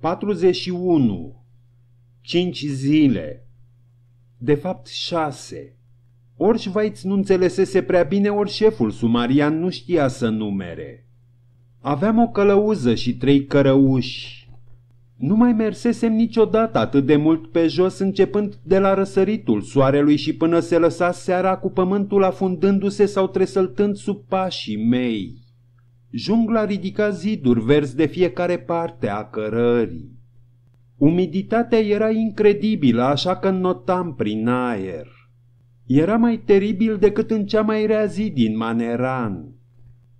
41. 5 zile. De fapt, 6. Ori Schweitz nu înțelesese prea bine, ori șeful sumarian nu știa să numere. Aveam o călăuză și trei cărăuși. Nu mai mersesem niciodată atât de mult pe jos, începând de la răsăritul soarelui și până se lăsa seara cu pământul afundându-se sau tresăltând sub pașii mei. Jungla ridica ziduri verzi de fiecare parte a cărării. Umiditatea era incredibilă, așa că notam prin aer. Era mai teribil decât în cea mai rea zi din Maneran.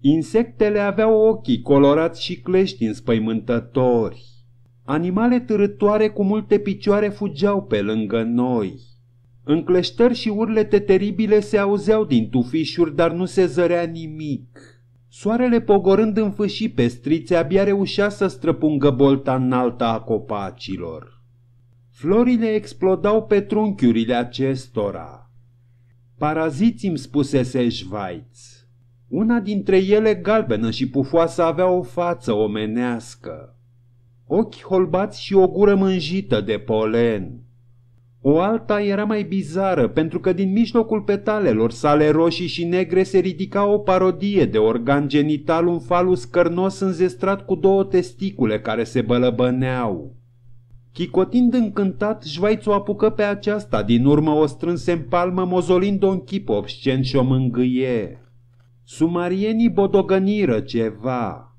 Insectele aveau ochii colorați și clești înspăimântători. Animale târătoare cu multe picioare fugeau pe lângă noi. Încleștări și urlete teribile se auzeau din tufișuri, dar nu se zărea nimic. Soarele pogorând în fâșii pe strițe abia reușea să străpungă bolta înaltă a copacilor. Florile explodau pe trunchiurile acestora. Paraziți îmi spusese Jvaiț. Una dintre ele, galbenă și pufoasă, avea o față omenească. Ochi holbați și o gură mânjită de polen. O alta era mai bizară, pentru că din mijlocul petalelor sale roșii și negre se ridica o parodie de organ genital, un falus cărnos înzestrat cu două testicule care se bălăbăneau. Chicotind încântat, Jvaiț o apucă pe aceasta, din urmă o strânse în palmă, mozolind-o în chip obscen și o mângâie. Sumarienii bodogăniră ceva.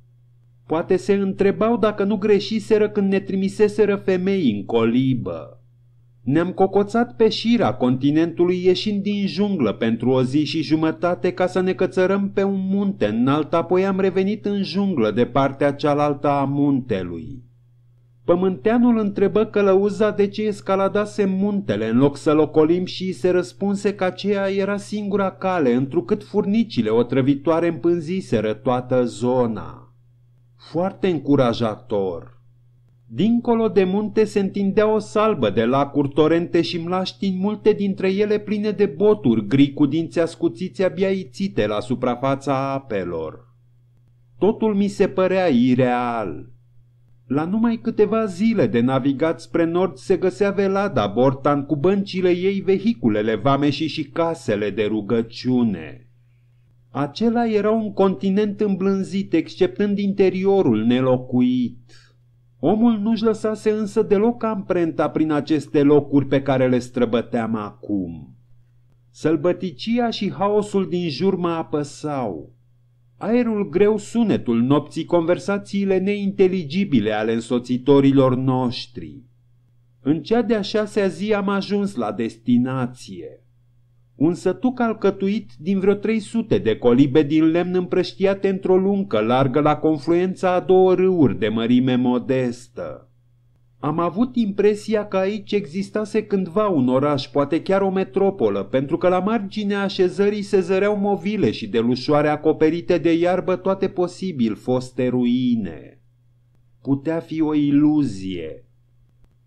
Poate se întrebau dacă nu greșiseră când ne trimiseseră femei în colibă. Ne-am cocoțat pe șira continentului ieșind din junglă pentru o zi și jumătate ca să ne cățărăm pe un munte înalt, apoi am revenit în junglă de partea cealaltă a muntelui. Pământeanul întrebă călăuza de ce escaladase muntele în loc să locolim și se răspunse că aceea era singura cale, întrucât furnicile otrăvitoare împânziseră toată zona. Foarte încurajator! Dincolo de munte se întindea o salbă de lacuri, torente și mlaștini, multe dintre ele pline de boturi gri cu dinți ascuțiți abia ițite la suprafața apelor. Totul mi se părea ireal. La numai câteva zile de navigat spre nord se găsea Velada Bortan cu băncile ei, vehiculele vame și și casele de rugăciune. Acela era un continent îmblânzit, exceptând interiorul nelocuit. Omul nu-și lăsase însă deloc amprenta prin aceste locuri pe care le străbăteam acum. Sălbăticia și haosul din jur mă apăsau. Aerul greu, sunetul nopții, conversațiile neinteligibile ale însoțitorilor noștri. În cea de-a șasea zi am ajuns la destinație un sătuc alcătuit din vreo 300 de colibe din lemn împrăștiate într-o luncă largă la confluența a două râuri de mărime modestă. Am avut impresia că aici existase cândva un oraș, poate chiar o metropolă, pentru că la marginea așezării se zăreau movile și de lușoare acoperite de iarbă toate posibil foste ruine. Putea fi o iluzie,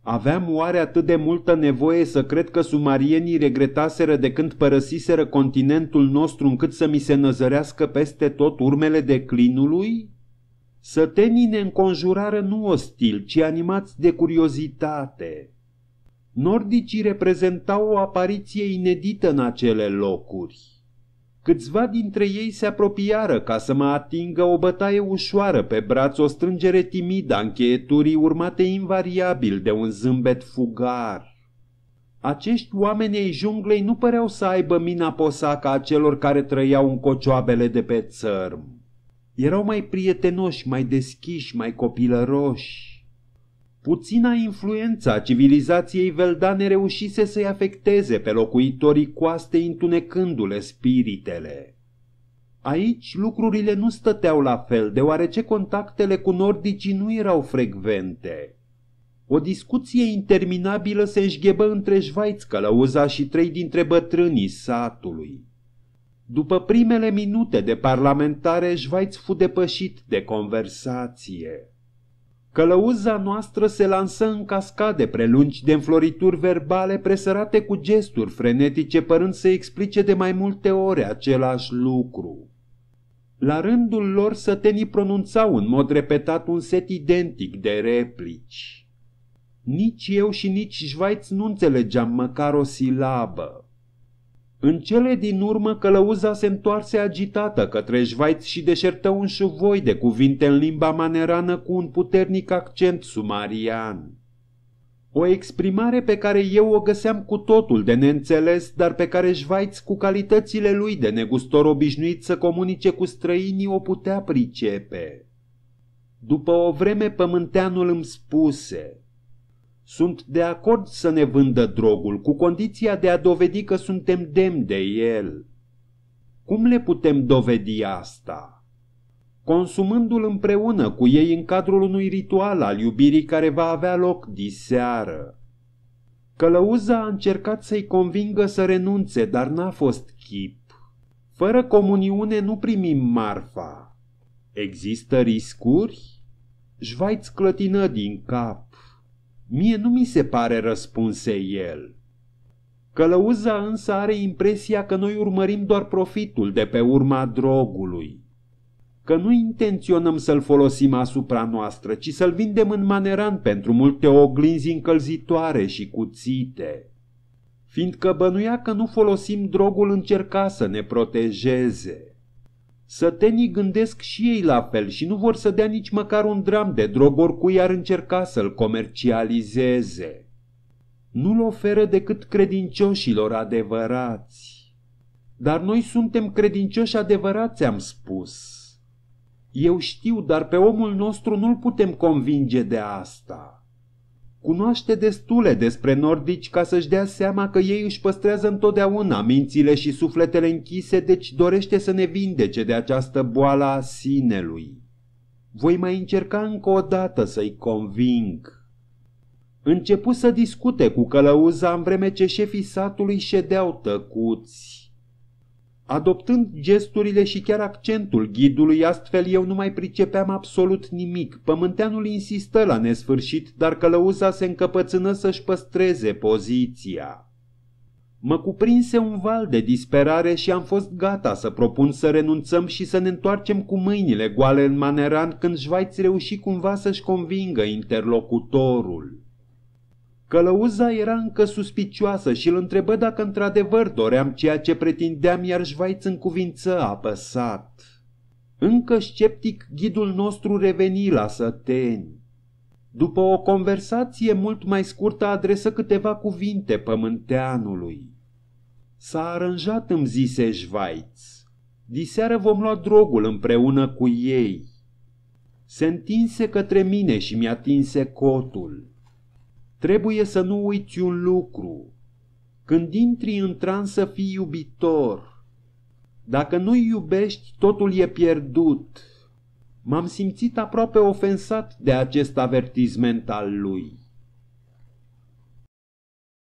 Aveam oare atât de multă nevoie să cred că sumarienii regretaseră de când părăsiseră continentul nostru încât să mi se năzărească peste tot urmele declinului? Sătenii ne înconjurară nu ostil, ci animați de curiozitate. Nordicii reprezentau o apariție inedită în acele locuri. Câțiva dintre ei se apropiară ca să mă atingă o bătaie ușoară pe braț, o strângere timidă a încheieturii urmate invariabil de un zâmbet fugar. Acești oameni ai junglei nu păreau să aibă mina posaca a celor care trăiau în cocioabele de pe țărm. Erau mai prietenoși, mai deschiși, mai copilăroși. Puțina influența civilizației veldane reușise să-i afecteze pe locuitorii coastei întunecându-le spiritele. Aici lucrurile nu stăteau la fel, deoarece contactele cu nordicii nu erau frecvente. O discuție interminabilă se înșghebă între Jvaiț călăuza și trei dintre bătrânii satului. După primele minute de parlamentare, Jvaiț fu depășit de conversație. Călăuza noastră se lansă în cascade prelungi de înflorituri verbale presărate cu gesturi frenetice părând să explice de mai multe ore același lucru. La rândul lor sătenii pronunțau în mod repetat un set identic de replici. Nici eu și nici Schweitz nu înțelegeam măcar o silabă. În cele din urmă călăuza se întoarse agitată către Șvaiț și deșertă un șuvoi de cuvinte în limba manerană cu un puternic accent sumarian. O exprimare pe care eu o găseam cu totul de neînțeles, dar pe care Șvaiț, cu calitățile lui de negustor obișnuit să comunice cu străinii, o putea pricepe. După o vreme, pământeanul îmi spuse – sunt de acord să ne vândă drogul, cu condiția de a dovedi că suntem demni de el. Cum le putem dovedi asta? Consumându-l împreună cu ei în cadrul unui ritual al iubirii care va avea loc diseară. Călăuza a încercat să-i convingă să renunțe, dar n-a fost chip. Fără comuniune nu primim marfa. Există riscuri? Șvaiț clătină din cap. Mie nu mi se pare, răspunse el. Călăuza însă are impresia că noi urmărim doar profitul de pe urma drogului. Că nu intenționăm să-l folosim asupra noastră, ci să-l vindem în maneran pentru multe oglinzi încălzitoare și cuțite. Fiindcă bănuia că nu folosim drogul încerca să ne protejeze. Sătenii gândesc și ei la fel și nu vor să dea nici măcar un dram de drog oricui ar încerca să-l comercializeze. Nu-l oferă decât credincioșilor adevărați. Dar noi suntem credincioși adevărați, am spus. Eu știu, dar pe omul nostru nu-l putem convinge de asta. Cunoaște destule despre nordici ca să-și dea seama că ei își păstrează întotdeauna mințile și sufletele închise, deci dorește să ne vindece de această boală a sinelui. Voi mai încerca încă o dată să-i conving. Începu să discute cu călăuza în vreme ce șefii satului ședeau tăcuți. Adoptând gesturile și chiar accentul ghidului, astfel eu nu mai pricepeam absolut nimic. Pământeanul insistă la nesfârșit, dar călăuza se încăpățână să-și păstreze poziția. Mă cuprinse un val de disperare și am fost gata să propun să renunțăm și să ne întoarcem cu mâinile goale în maneran când Schweitz reuși cumva să-și convingă interlocutorul. Călăuza era încă suspicioasă și îl întrebă dacă într-adevăr doream ceea ce pretindeam, iar Șvaiț în cuvință apăsat. Încă sceptic, ghidul nostru reveni la săteni. După o conversație mult mai scurtă, adresă câteva cuvinte pământeanului. S-a aranjat, îmi zise Șvaiț. Diseară vom lua drogul împreună cu ei. Se întinse către mine și mi a tinse cotul. Trebuie să nu uiți un lucru. Când intri în trans să fii iubitor. Dacă nu-i iubești, totul e pierdut. M-am simțit aproape ofensat de acest avertisment al lui.